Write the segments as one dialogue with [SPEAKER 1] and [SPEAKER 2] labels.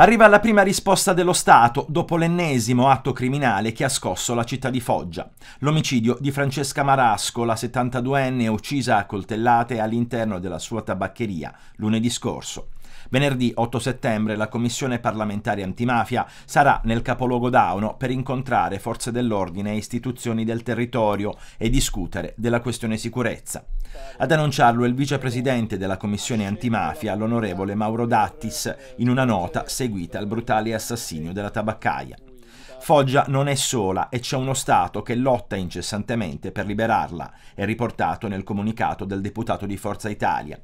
[SPEAKER 1] Arriva la prima risposta dello Stato dopo l'ennesimo atto criminale che ha scosso la città di Foggia, l'omicidio di Francesca Marasco, la 72enne uccisa a coltellate all'interno della sua tabaccheria lunedì scorso. Venerdì 8 settembre la Commissione parlamentare antimafia sarà nel capoluogo Dauno per incontrare forze dell'ordine e istituzioni del territorio e discutere della questione sicurezza. Ad annunciarlo il vicepresidente della Commissione antimafia, l'onorevole Mauro Dattis, in una nota seguita al brutale assassinio della tabaccaia. Foggia non è sola e c'è uno Stato che lotta incessantemente per liberarla, è riportato nel comunicato del deputato di Forza Italia.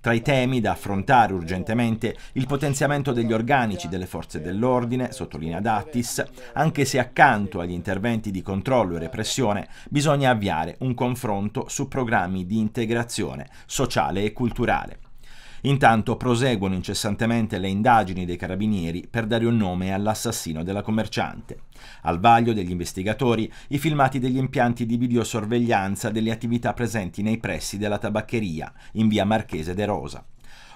[SPEAKER 1] Tra i temi da affrontare urgentemente il potenziamento degli organici delle forze dell'ordine, sottolinea Dattis, anche se accanto agli interventi di controllo e repressione bisogna avviare un confronto su programmi di integrazione sociale e culturale. Intanto proseguono incessantemente le indagini dei carabinieri per dare un nome all'assassino della commerciante. Al vaglio degli investigatori i filmati degli impianti di videosorveglianza delle attività presenti nei pressi della tabaccheria in via Marchese de Rosa.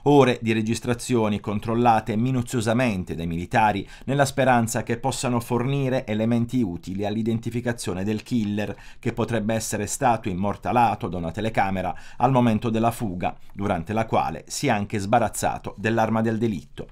[SPEAKER 1] Ore di registrazioni controllate minuziosamente dai militari nella speranza che possano fornire elementi utili all'identificazione del killer che potrebbe essere stato immortalato da una telecamera al momento della fuga, durante la quale si è anche sbarazzato dell'arma del delitto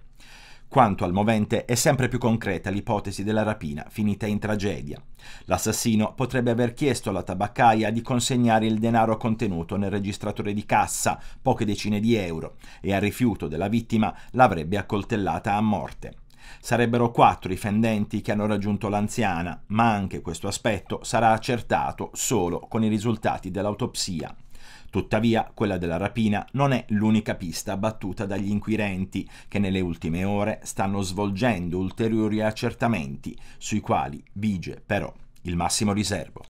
[SPEAKER 1] quanto al movente è sempre più concreta l'ipotesi della rapina finita in tragedia. L'assassino potrebbe aver chiesto alla tabaccaia di consegnare il denaro contenuto nel registratore di cassa, poche decine di euro, e a rifiuto della vittima l'avrebbe accoltellata a morte. Sarebbero quattro i fendenti che hanno raggiunto l'anziana, ma anche questo aspetto sarà accertato solo con i risultati dell'autopsia. Tuttavia, quella della rapina non è l'unica pista battuta dagli inquirenti, che nelle ultime ore stanno svolgendo ulteriori accertamenti, sui quali vige però il massimo riservo.